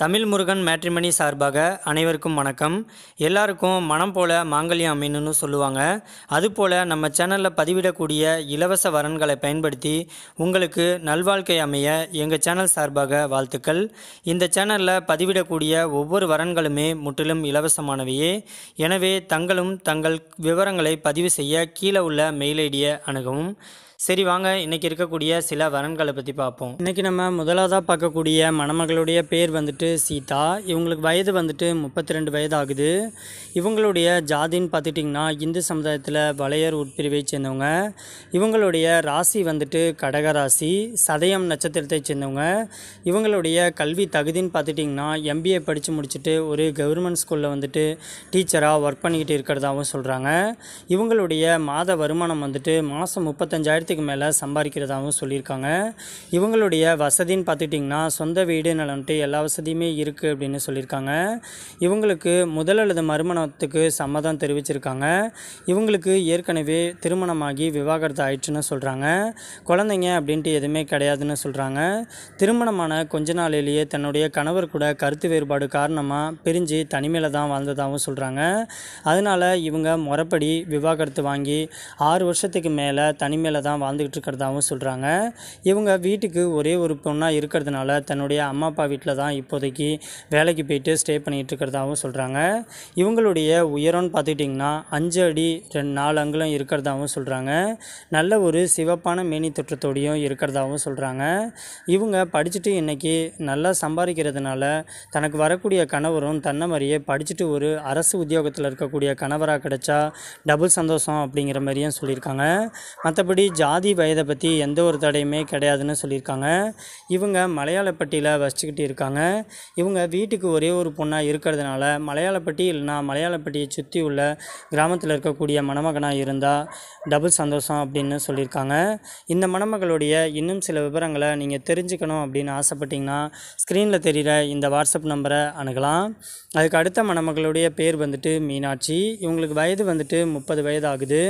Tamil Murugan matrimony சார்பாக அனைவருக்கும் வணக்கம் எல்லாருக்கும் மனம் போல மாங்கல்யம் அமையணும்னு சொல்லுவாங்க அதுபோல் நம்ம சேனலில் பதிவிடக்கூடிய இலவச வரன்களை பயன்படுத்தி உங்களுக்கு நல்வாழ்க்கை அமைய எங்கள் சேனல் சார்பாக வாழ்த்துக்கள் இந்த சேனலில் பதிவிடக்கூடிய ஒவ்வொரு வரன்களுமே முற்றிலும் இலவசமானவையே எனவே தங்களும் தங்கள் விவரங்களை பதிவு செய்ய கீழே உள்ள மெயில் ஐடியை அணுகவும் சரி வாங்க இன்றைக்கி இருக்கக்கூடிய சில வரன்களை பற்றி பார்ப்போம் இன்றைக்கி நம்ம முதலாவதாக பார்க்கக்கூடிய மணமகளுடைய பேர் வந்துட்டு வந்துட்டு சீதா இவங்களுக்கு வயது வந்துட்டு முப்பத்தி ரெண்டு வயது ஆகுது இவங்களுடைய ஜாதின்னு பார்த்துட்டிங்கன்னா இந்து சமுதாயத்தில் வளையர் உட்பிரிவை சேர்ந்தவங்க இவங்களுடைய ராசி வந்துட்டு கடகராசி சதயம் நட்சத்திரத்தை சேர்ந்தவங்க இவங்களுடைய கல்வி தகுதின்னு பார்த்துட்டிங்கன்னா எம்பிஏ படித்து முடிச்சுட்டு ஒரு கவர்மெண்ட் ஸ்கூலில் வந்துட்டு டீச்சராக ஒர்க் பண்ணிக்கிட்டு இருக்கிறதாகவும் சொல்கிறாங்க இவங்களுடைய மாத வருமானம் வந்துட்டு மாதம் முப்பத்தஞ்சாயிரத்துக்கு மேலே சம்பாதிக்கிறதாகவும் சொல்லியிருக்காங்க இவங்களுடைய வசதின்னு பார்த்துட்டிங்கன்னா சொந்த வீடு நலன்ட்டு எல்லா வசதியும் தகுதியுமே இருக்குது அப்படின்னு சொல்லியிருக்காங்க இவங்களுக்கு முதல் அல்லது மறுமணத்துக்கு சம்மதம் தெரிவிச்சிருக்காங்க இவங்களுக்கு ஏற்கனவே திருமணமாகி விவாகரத்து ஆயிடுச்சுன்னு சொல்கிறாங்க குழந்தைங்க அப்படின்ட்டு எதுவுமே கிடையாதுன்னு சொல்கிறாங்க திருமணமான கொஞ்ச நாளிலேயே தன்னுடைய கணவர் கூட கருத்து வேறுபாடு காரணமாக பிரிஞ்சு தனிமையில் தான் வாழ்ந்ததாகவும் சொல்கிறாங்க அதனால் இவங்க முறைப்படி விவாகரத்து வாங்கி ஆறு வருஷத்துக்கு மேலே தனிமையில் தான் வாழ்ந்துக்கிட்டு இருக்கிறதாகவும் சொல்கிறாங்க இவங்க வீட்டுக்கு ஒரே ஒரு பொண்ணாக இருக்கிறதுனால தன்னுடைய அம்மா அப்பா வீட்டில் தான் இப்போது இப்போதைக்கு வேலைக்கு போயிட்டு ஸ்டே பண்ணிகிட்டு இருக்கிறதாகவும் சொல்கிறாங்க இவங்களுடைய உயரம்னு பார்த்துக்கிட்டிங்கன்னா அஞ்சு அடி ரெண்டு நாலு அங்குலம் இருக்கிறதாகவும் சொல்கிறாங்க நல்ல ஒரு சிவப்பான மேனி தொற்றத்தோடையும் இருக்கிறதாகவும் சொல்கிறாங்க இவங்க படிச்சுட்டு இன்றைக்கி நல்லா சம்பாதிக்கிறதுனால தனக்கு வரக்கூடிய கணவரும் தன்னை மாதிரியே படிச்சுட்டு ஒரு அரசு உத்தியோகத்தில் இருக்கக்கூடிய கணவராக கிடைச்சா டபுள் சந்தோஷம் அப்படிங்கிற மாதிரியும் சொல்லியிருக்காங்க மற்றபடி ஜாதி வயதை பற்றி எந்த ஒரு தடையுமே கிடையாதுன்னு சொல்லியிருக்காங்க இவங்க மலையாளப்பட்டியில் வச்சுக்கிட்டு இருக்காங்க இவங்க வீட்டுக்கு ஒரே ஒரு பொண்ணாக இருக்கிறதுனால மலையாளப்பட்டி இல்லைனா மலையாளப்பட்டியை சுற்றி உள்ள கிராமத்தில் இருக்கக்கூடிய மணமகனாக இருந்தால் டபுள் சந்தோஷம் அப்படின்னு சொல்லியிருக்காங்க இந்த மணமகளுடைய இன்னும் சில விவரங்களை நீங்கள் தெரிஞ்சுக்கணும் அப்படின்னு ஆசைப்பட்டிங்கன்னா ஸ்க்ரீனில் தெரிகிற இந்த வாட்ஸ்அப் நம்பரை அணுகலாம் அதுக்கு அடுத்த மணமகளுடைய பேர் வந்துட்டு மீனாட்சி இவங்களுக்கு வயது வந்துட்டு முப்பது வயது ஆகுது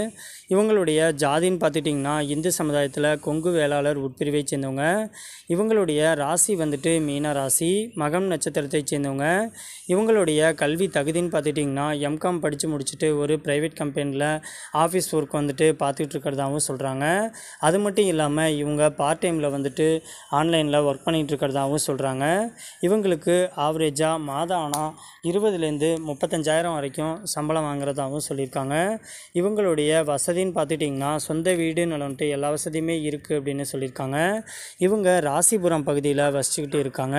இவங்களுடைய ஜாதின்னு பார்த்துட்டிங்கன்னா இந்து சமுதாயத்தில் கொங்கு வேளாளர் உட்பிரிவை சேர்ந்தவங்க இவங்களுடைய ராசி வந்துட்டு மீன ராசி மகம் நட்சத்திரத்தை சேர்ந்தவங்க இவங்களுடைய கல்வி தகுதின்னு பார்த்துட்டிங்கன்னா எம்காம் படித்து முடிச்சுட்டு ஒரு ப்ரைவேட் கம்பெனியில் ஆஃபீஸ் ஒர்க் வந்துட்டு பார்த்துட்டு இருக்கிறதாகவும் சொல்கிறாங்க அது மட்டும் இல்லாமல் இவங்க பார்ட் டைமில் வந்துட்டு ஆன்லைனில் ஒர்க் பண்ணிகிட்டு இருக்கிறதாகவும் சொல்கிறாங்க இவங்களுக்கு ஆவரேஜாக மாதம் ஆனால் இருபதுலேருந்து முப்பத்தஞ்சாயிரம் வரைக்கும் சம்பளம் வாங்குறதாகவும் சொல்லியிருக்காங்க இவங்களுடைய வசதி வசதின்னு பார்த்துட்டிங்கன்னா சொந்த வீடு வந்துட்டு எல்லா வசதியுமே இருக்குது அப்படின்னு சொல்லியிருக்காங்க இவங்க ராசிபுரம் பகுதியில் வசிச்சுக்கிட்டு இருக்காங்க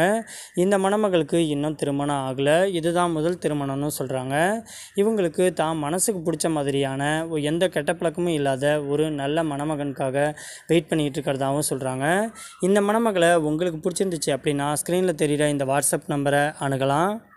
இந்த மணமகளுக்கு இன்னும் திருமணம் ஆகலை இதுதான் முதல் திருமணம்னு சொல்கிறாங்க இவங்களுக்கு தான் மனசுக்கு பிடிச்ச மாதிரியான எந்த கெட்ட பழக்கமும் இல்லாத ஒரு நல்ல மணமகனுக்காக வெயிட் பண்ணிகிட்டு இருக்கிறதாகவும் சொல்கிறாங்க இந்த மணமகளை உங்களுக்கு பிடிச்சிருந்துச்சு அப்படின்னா ஸ்க்ரீனில் தெரிகிற இந்த வாட்ஸ்அப் நம்பரை அணுகலாம்